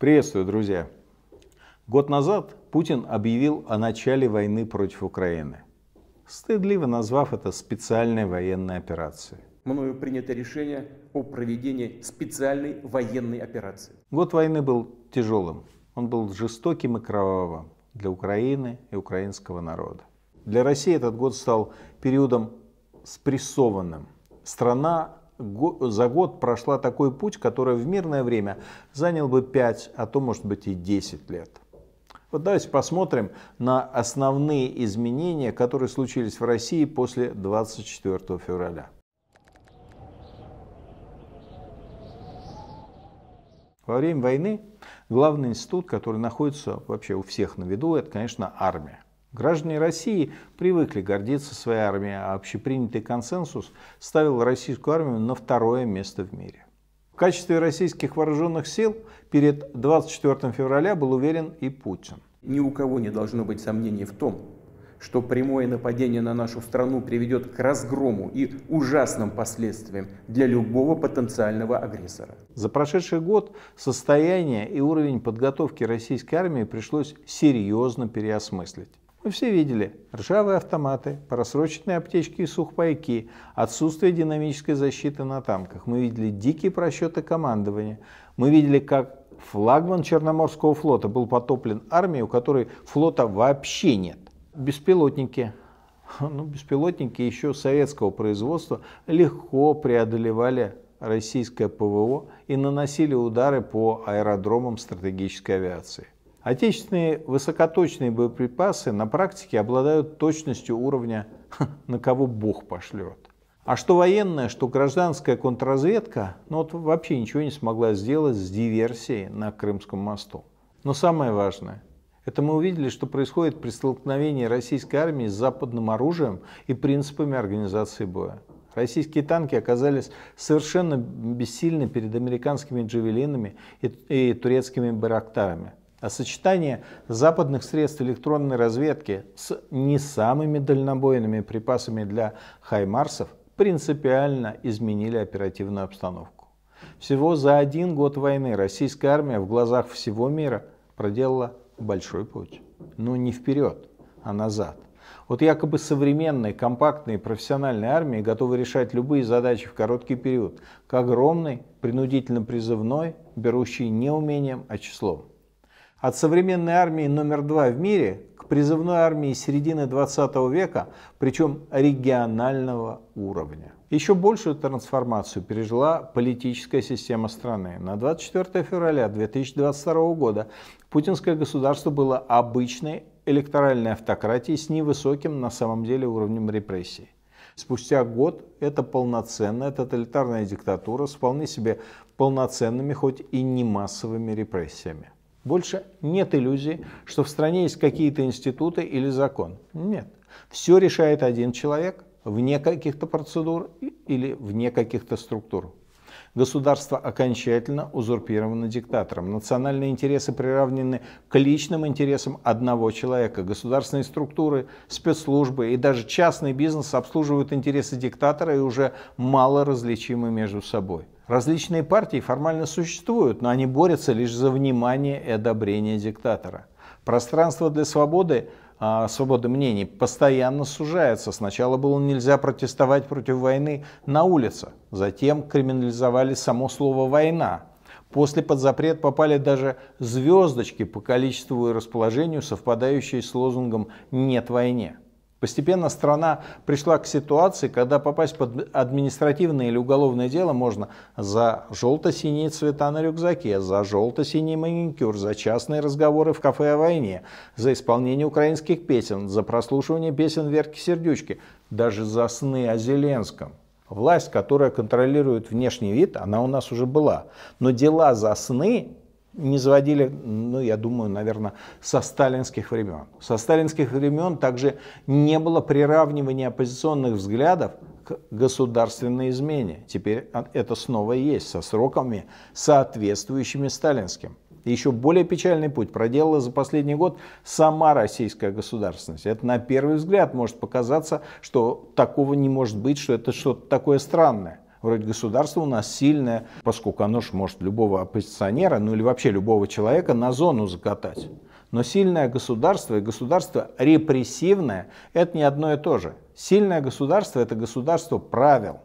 Приветствую, друзья! Год назад Путин объявил о начале войны против Украины, стыдливо назвав это специальной военной операцией. Мною принято решение о проведении специальной военной операции. Год войны был тяжелым. Он был жестоким и кровавым для Украины и украинского народа. Для России этот год стал периодом спрессованным. Страна за год прошла такой путь, который в мирное время занял бы 5, а то может быть и 10 лет. Вот давайте посмотрим на основные изменения, которые случились в России после 24 февраля. Во время войны главный институт, который находится вообще у всех на виду, это, конечно, армия. Граждане России привыкли гордиться своей армией, а общепринятый консенсус ставил российскую армию на второе место в мире. В качестве российских вооруженных сил перед 24 февраля был уверен и Путин. Ни у кого не должно быть сомнений в том, что прямое нападение на нашу страну приведет к разгрому и ужасным последствиям для любого потенциального агрессора. За прошедший год состояние и уровень подготовки российской армии пришлось серьезно переосмыслить. Мы все видели ржавые автоматы, просроченные аптечки и сухпайки, отсутствие динамической защиты на танках. Мы видели дикие просчеты командования. Мы видели, как флагман Черноморского флота был потоплен армией, у которой флота вообще нет. Беспилотники. Ну, беспилотники еще советского производства легко преодолевали российское ПВО и наносили удары по аэродромам стратегической авиации. Отечественные высокоточные боеприпасы на практике обладают точностью уровня «на кого Бог пошлет». А что военная, что гражданская контрразведка, ну вот вообще ничего не смогла сделать с диверсией на Крымском мосту. Но самое важное, это мы увидели, что происходит при столкновении российской армии с западным оружием и принципами организации боя. Российские танки оказались совершенно бессильны перед американскими джавелинами и, и турецкими барактарами – а Сочетание западных средств электронной разведки с не самыми дальнобойными припасами для «Хаймарсов» принципиально изменили оперативную обстановку. Всего за один год войны российская армия в глазах всего мира проделала большой путь. Но не вперед, а назад. Вот якобы современной, компактной и профессиональной армии готовы решать любые задачи в короткий период, к огромной, принудительно призывной, берущей не умением, а числом. От современной армии номер два в мире к призывной армии середины 20 века, причем регионального уровня. Еще большую трансформацию пережила политическая система страны. На 24 февраля 2022 года путинское государство было обычной электоральной автократией с невысоким на самом деле уровнем репрессий. Спустя год это полноценная тоталитарная диктатура с вполне себе полноценными, хоть и не массовыми репрессиями. Больше нет иллюзии, что в стране есть какие-то институты или закон. Нет. Все решает один человек вне каких-то процедур или вне каких-то структур. Государство окончательно узурпировано диктатором. Национальные интересы приравнены к личным интересам одного человека. Государственные структуры, спецслужбы и даже частный бизнес обслуживают интересы диктатора и уже мало различимы между собой. Различные партии формально существуют, но они борются лишь за внимание и одобрение диктатора. Пространство для свободы а, свободы мнений постоянно сужается. Сначала было нельзя протестовать против войны на улице, затем криминализовали само слово «война». После под запрет попали даже звездочки по количеству и расположению, совпадающие с лозунгом «нет войне». Постепенно страна пришла к ситуации, когда попасть под административное или уголовное дело можно за желто-синие цвета на рюкзаке, за желто-синий маникюр, за частные разговоры в кафе о войне, за исполнение украинских песен, за прослушивание песен Верки Сердючки, даже за сны о Зеленском. Власть, которая контролирует внешний вид, она у нас уже была. Но дела за сны не заводили, ну, я думаю, наверное, со сталинских времен. Со сталинских времен также не было приравнивания оппозиционных взглядов к государственной измене. Теперь а, это снова есть, со сроками, соответствующими сталинским. еще более печальный путь проделала за последний год сама российская государственность. Это на первый взгляд может показаться, что такого не может быть, что это что-то такое странное. Вроде государство у нас сильное, поскольку оно же может любого оппозиционера, ну или вообще любого человека на зону закатать. Но сильное государство и государство репрессивное – это не одно и то же. Сильное государство – это государство правил.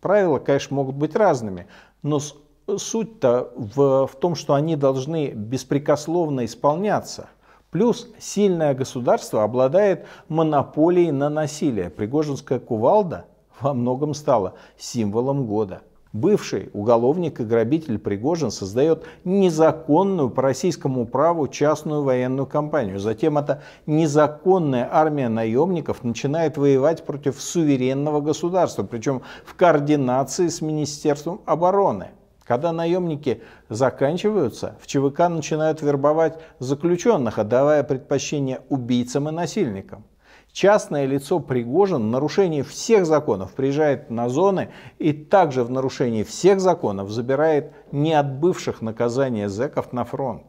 Правила, конечно, могут быть разными, но суть-то в, в том, что они должны беспрекословно исполняться – Плюс сильное государство обладает монополией на насилие. Пригожинская кувалда во многом стала символом года. Бывший уголовник и грабитель Пригожин создает незаконную по российскому праву частную военную компанию. Затем эта незаконная армия наемников начинает воевать против суверенного государства, причем в координации с Министерством обороны. Когда наемники заканчиваются, в ЧВК начинают вербовать заключенных, отдавая предпочтение убийцам и насильникам. Частное лицо Пригожин в нарушении всех законов приезжает на зоны и также в нарушении всех законов забирает не отбывших наказание зэков на фронт.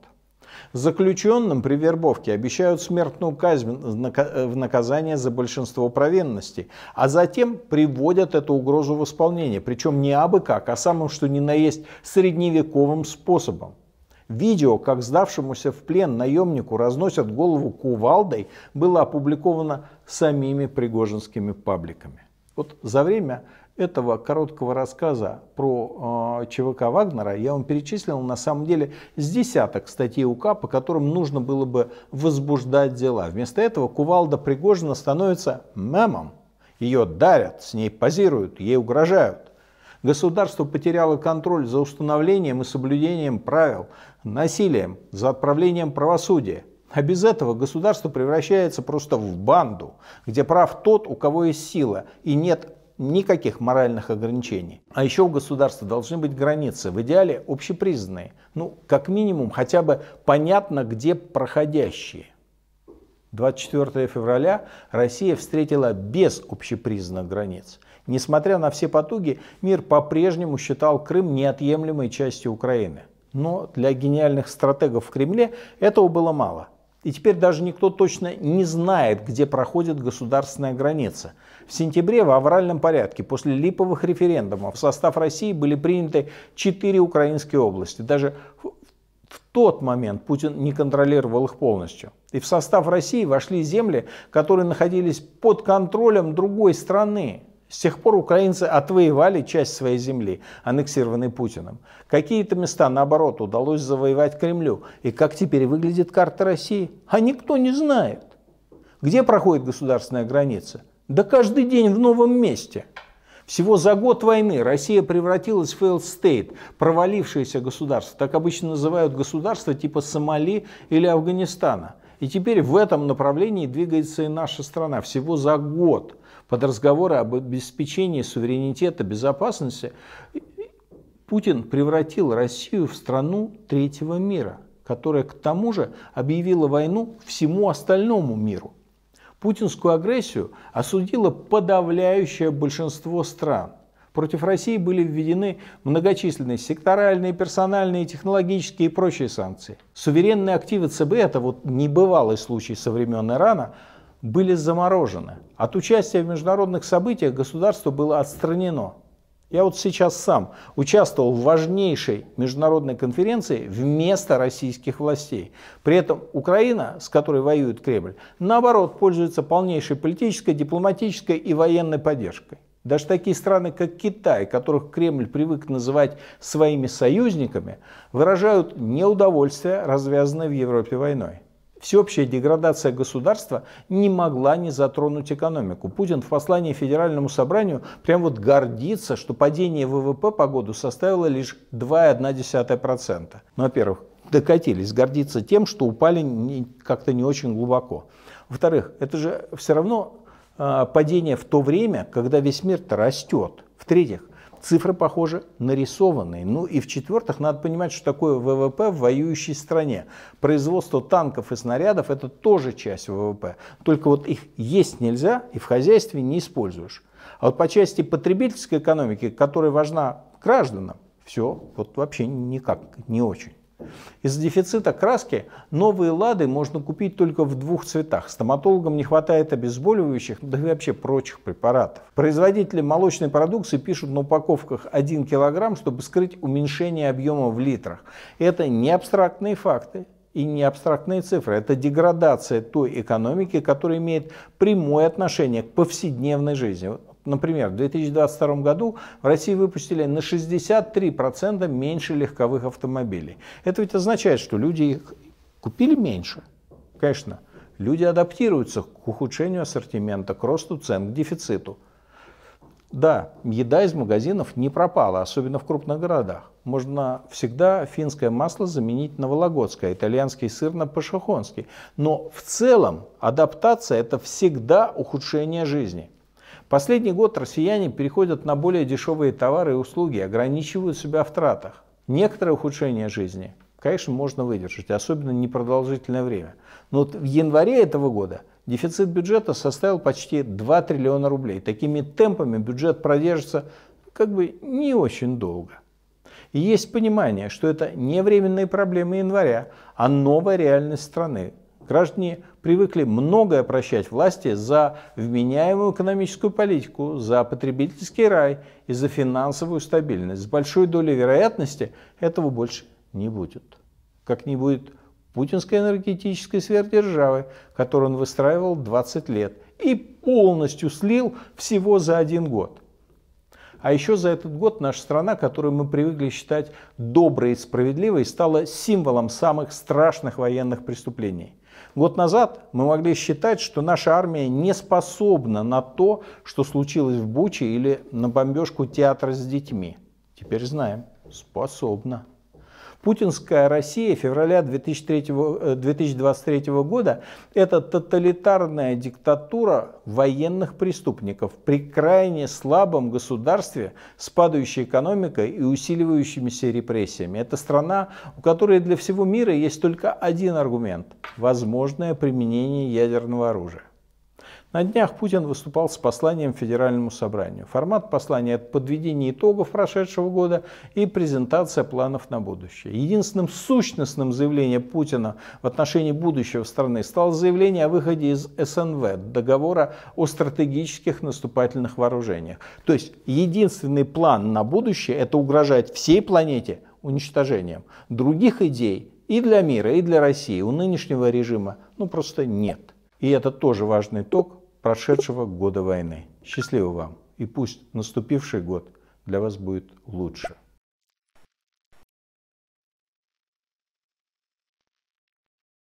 Заключенным при вербовке обещают смертную казнь э, в наказание за большинство провинностей, а затем приводят эту угрозу в исполнение, причем не абы как, а самым что ни на есть средневековым способом. Видео, как сдавшемуся в плен наемнику разносят голову кувалдой, было опубликовано самими пригожинскими пабликами. Вот за время этого короткого рассказа про э, ЧВК Вагнера я вам перечислил на самом деле с десяток статей УК, по которым нужно было бы возбуждать дела. Вместо этого кувалда Пригожина становится мемом. Ее дарят, с ней позируют, ей угрожают. Государство потеряло контроль за установлением и соблюдением правил, насилием, за отправлением правосудия. А без этого государство превращается просто в банду, где прав тот, у кого есть сила, и нет никаких моральных ограничений. А еще у государства должны быть границы, в идеале общепризнанные, ну, как минимум, хотя бы понятно, где проходящие. 24 февраля Россия встретила без общепризнанных границ – Несмотря на все потуги, мир по-прежнему считал Крым неотъемлемой частью Украины. Но для гениальных стратегов в Кремле этого было мало. И теперь даже никто точно не знает, где проходит государственная граница. В сентябре в авральном порядке после липовых референдумов в состав России были приняты четыре украинские области. Даже в тот момент Путин не контролировал их полностью. И в состав России вошли земли, которые находились под контролем другой страны. С тех пор украинцы отвоевали часть своей земли, аннексированной Путиным. Какие-то места, наоборот, удалось завоевать Кремлю. И как теперь выглядит карта России? А никто не знает. Где проходит государственная граница? Да каждый день в новом месте. Всего за год войны Россия превратилась в failed state, провалившееся государство. Так обычно называют государства типа Сомали или Афганистана. И теперь в этом направлении двигается и наша страна. Всего за год – под разговоры об обеспечении суверенитета, безопасности, Путин превратил Россию в страну третьего мира, которая к тому же объявила войну всему остальному миру. Путинскую агрессию осудило подавляющее большинство стран. Против России были введены многочисленные секторальные, персональные, технологические и прочие санкции. Суверенные активы ЦБ – это вот небывалый случай со времен Ирана – были заморожены. От участия в международных событиях государство было отстранено. Я вот сейчас сам участвовал в важнейшей международной конференции вместо российских властей. При этом Украина, с которой воюет Кремль, наоборот, пользуется полнейшей политической, дипломатической и военной поддержкой. Даже такие страны, как Китай, которых Кремль привык называть своими союзниками, выражают неудовольствие, развязанной в Европе войной. Всеобщая деградация государства не могла не затронуть экономику. Путин в послании Федеральному собранию прям вот гордится, что падение ВВП по году составило лишь 2,1%. Ну, во-первых, докатились, гордиться тем, что упали как-то не очень глубоко. Во-вторых, это же все равно а, падение в то время, когда весь мир-то растет. В-третьих, цифры похожи нарисованные. Ну и в-четвертых, надо понимать, что такое ВВП в воюющей стране. Производство танков и снарядов – это тоже часть ВВП. Только вот их есть нельзя и в хозяйстве не используешь. А вот по части потребительской экономики, которая важна гражданам, все вот вообще никак, не очень. Из-за дефицита краски новые лады можно купить только в двух цветах. Стоматологам не хватает обезболивающих, ну да и вообще прочих препаратов. Производители молочной продукции пишут на упаковках 1 кг, чтобы скрыть уменьшение объема в литрах. Это не абстрактные факты, и не абстрактные цифры. Это деградация той экономики, которая имеет прямое отношение к повседневной жизни. Например, в 2022 году в России выпустили на 63% меньше легковых автомобилей. Это ведь означает, что люди их купили меньше. Конечно, люди адаптируются к ухудшению ассортимента, к росту цен, к дефициту. Да, еда из магазинов не пропала, особенно в крупных городах. Можно всегда финское масло заменить на вологодское, итальянский сыр на пашихонский. Но в целом адаптация – это всегда ухудшение жизни – Последний год россияне переходят на более дешевые товары и услуги, ограничивают себя в тратах. Некоторое ухудшение жизни, конечно, можно выдержать, особенно непродолжительное время. Но вот в январе этого года дефицит бюджета составил почти 2 триллиона рублей. Такими темпами бюджет продержится как бы не очень долго. И есть понимание, что это не временные проблемы января, а новая реальность страны, Граждане привыкли многое прощать власти за вменяемую экономическую политику, за потребительский рай и за финансовую стабильность. С большой долей вероятности этого больше не будет. Как не будет путинской энергетической сверхдержавы, которую он выстраивал 20 лет и полностью слил всего за один год. А еще за этот год наша страна, которую мы привыкли считать доброй и справедливой, стала символом самых страшных военных преступлений. Год назад мы могли считать, что наша армия не способна на то, что случилось в Буче или на бомбежку театра с детьми. Теперь знаем, способна. Путинская Россия февраля 2023 э, года – это тоталитарная диктатура военных преступников при крайне слабом государстве с падающей экономикой и усиливающимися репрессиями. Это страна, у которой для всего мира есть только один аргумент – возможное применение ядерного оружия. На днях Путин выступал с посланием Федеральному собранию. Формат послания – это подведение итогов прошедшего года и презентация планов на будущее. Единственным сущностным заявлением Путина в отношении будущего страны стало заявление о выходе из СНВ, договора о стратегических наступательных вооружениях. То есть единственный план на будущее – это угрожать всей планете уничтожением. Других идей и для мира, и для России у нынешнего режима ну просто нет. И это тоже важный итог прошедшего года войны. Счастливо вам и пусть наступивший год для вас будет лучше.